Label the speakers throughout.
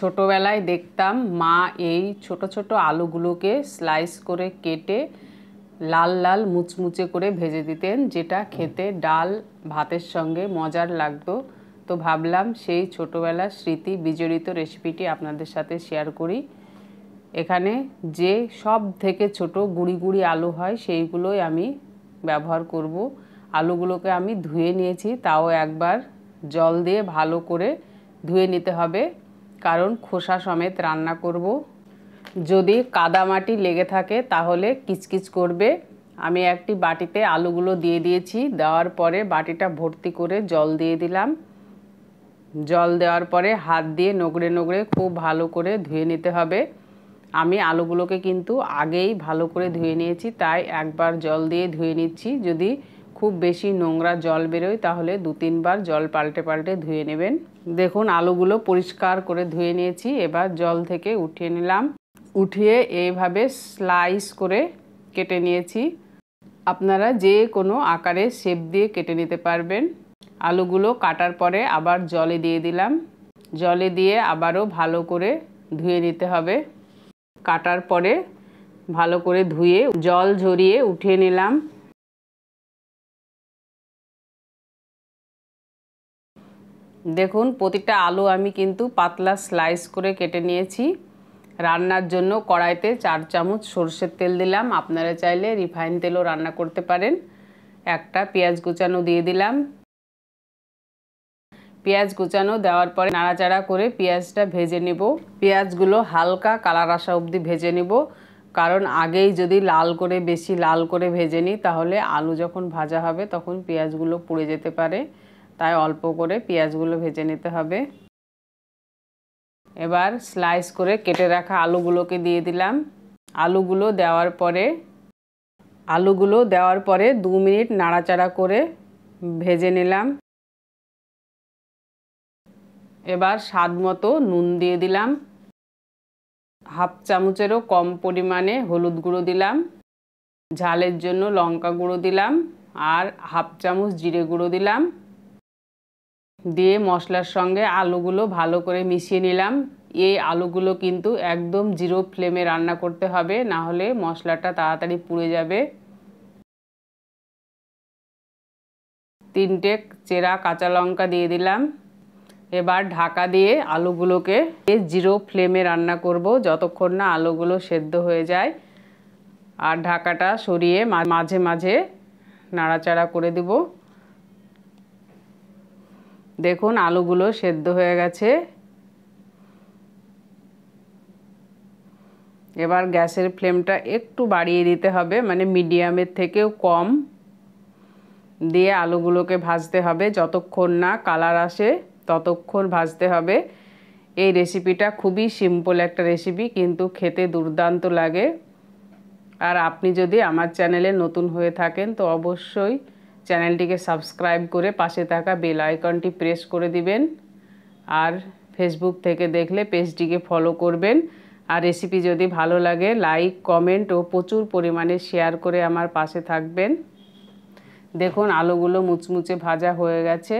Speaker 1: ছোটোবেলায় দেখতাম মা এই ছোট ছোট আলুগুলোকে স্লাইস করে কেটে লাল লাল মুচমুচে করে ভেজে দিতেন যেটা খেতে ডাল ভাতের সঙ্গে মজার লাগতো তো ভাবলাম সেই ছোটোবেলার স্মৃতি বিজড়িত রেসিপিটি আপনাদের সাথে শেয়ার করি এখানে যে সব থেকে ছোট গুঁড়ি গুঁড়ি আলু হয় সেইগুলোই আমি ব্যবহার করব আলুগুলোকে আমি ধুয়ে নিয়েছি তাও একবার জল দিয়ে ভালো করে ধুয়ে নিতে হবে কারণ খোসা সমেত রান্না করব যদি কাদামাটি লেগে থাকে তাহলে কিচকিচ করবে আমি একটি বাটিতে আলুগুলো দিয়ে দিয়েছি দেওয়ার পরে বাটিটা ভর্তি করে জল দিয়ে দিলাম জল দেওয়ার পরে হাত দিয়ে নোগড়ে নোগড়ে খুব ভালো করে ধুয়ে নিতে হবে আমি আলুগুলোকে কিন্তু আগেই ভালো করে ধুয়ে নিয়েছি তাই একবার জল দিয়ে ধুয়ে নিচ্ছি যদি খুব বেশি নোংরা জল বেরোয় তাহলে দু তিনবার জল পাল্টে পাল্টে ধুয়ে নেবেন দেখুন আলুগুলো পরিষ্কার করে ধুয়ে নিয়েছি এবার জল থেকে উঠিয়ে নিলাম উঠিয়ে এইভাবে স্লাইস করে কেটে নিয়েছি আপনারা যে কোনো আকারে শেপ দিয়ে কেটে নিতে পারবেন আলুগুলো কাটার পরে আবার জলে দিয়ে দিলাম জলে দিয়ে আবারও ভালো করে ধুয়ে নিতে হবে কাটার পরে ভালো করে ধুয়ে জল ঝরিয়ে উঠিয়ে নিলাম দেখুন প্রতিটা আলু আমি কিন্তু পাতলা স্লাইস করে কেটে নিয়েছি রান্নার জন্য কড়াইতে চার চামচ সর্ষের তেল দিলাম আপনারা চাইলে রিফাইন তেলও রান্না করতে পারেন একটা পেঁয়াজ কুচানো দিয়ে দিলাম পেঁয়াজ কুচানো দেওয়ার পরে নাড়াচাড়া করে পেঁয়াজটা ভেজে নেব পেঁয়াজগুলো হালকা কালার আসা অবধি ভেজে নেব কারণ আগেই যদি লাল করে বেশি লাল করে ভেজে নিই তাহলে আলু যখন ভাজা হবে তখন পেঁয়াজগুলো পুড়ে যেতে পারে তাই অল্প করে পেঁয়াজগুলো ভেজে নিতে হবে এবার স্লাইস করে কেটে রাখা আলুগুলোকে দিয়ে দিলাম আলুগুলো দেওয়ার পরে আলুগুলো দেওয়ার পরে দু মিনিট নাড়াচাড়া করে ভেজে নিলাম এবার স্বাদ মতো নুন দিয়ে দিলাম হাফ চামচেরও কম পরিমাণে হলুদ গুঁড়ো দিলাম ঝালের জন্য লঙ্কা গুঁড়ো দিলাম আর হাফ চামচ জিরে গুঁড়ো দিলাম দিয়ে মশলার সঙ্গে আলুগুলো ভালো করে মিশিয়ে নিলাম এই আলুগুলো কিন্তু একদম জিরো ফ্লেমে রান্না করতে হবে না হলে মশলাটা তাড়াতাড়ি পুড়ে যাবে তিনটে চেরা কাঁচা লঙ্কা দিয়ে দিলাম এবার ঢাকা দিয়ে আলুগুলোকে জিরো ফ্লেমে রান্না করব যতক্ষণ না আলুগুলো সেদ্ধ হয়ে যায় আর ঢাকাটা সরিয়ে মাঝে মাঝে নাড়াচাড়া করে দেবো দেখুন আলুগুলো সেদ্ধ হয়ে গেছে এবার গ্যাসের ফ্লেমটা একটু বাড়িয়ে দিতে হবে মানে মিডিয়ামের থেকেও কম দিয়ে আলুগুলোকে ভাজতে হবে যতক্ষণ না কালার আসে ততক্ষণ ভাজতে হবে এই রেসিপিটা খুবই সিম্পল একটা রেসিপি কিন্তু খেতে দুর্দান্ত লাগে আর আপনি যদি আমার চ্যানেলে নতুন হয়ে থাকেন তো অবশ্যই চ্যানেলটিকে সাবস্ক্রাইব করে পাশে থাকা বেল আইকনটি প্রেস করে দিবেন আর ফেসবুক থেকে দেখলে পেজটিকে ফলো করবেন আর রেসিপি যদি ভালো লাগে লাইক কমেন্ট ও প্রচুর পরিমাণে শেয়ার করে আমার পাশে থাকবেন দেখুন আলুগুলো মুচমুচে ভাজা হয়ে গেছে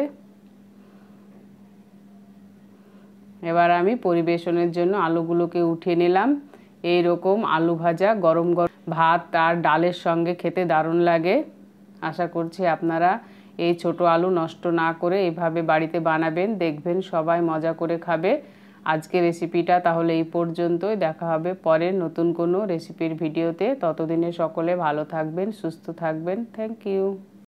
Speaker 1: এবার আমি পরিবেশনের জন্য আলুগুলোকে উঠিয়ে নিলাম এই রকম আলু ভাজা গরম গরম ভাত আর ডালের সঙ্গে খেতে দারুণ লাগে আশা করছি আপনারা এই ছোট আলু নষ্ট না করে এভাবে বাড়িতে বানাবেন দেখবেন সবাই মজা করে খাবে আজকে রেসিপিটা তাহলে এই পর্যন্তই দেখা হবে পরের নতুন কোনো রেসিপির ভিডিওতে ততদিনে সকলে ভালো থাকবেন সুস্থ থাকবেন থ্যাংক ইউ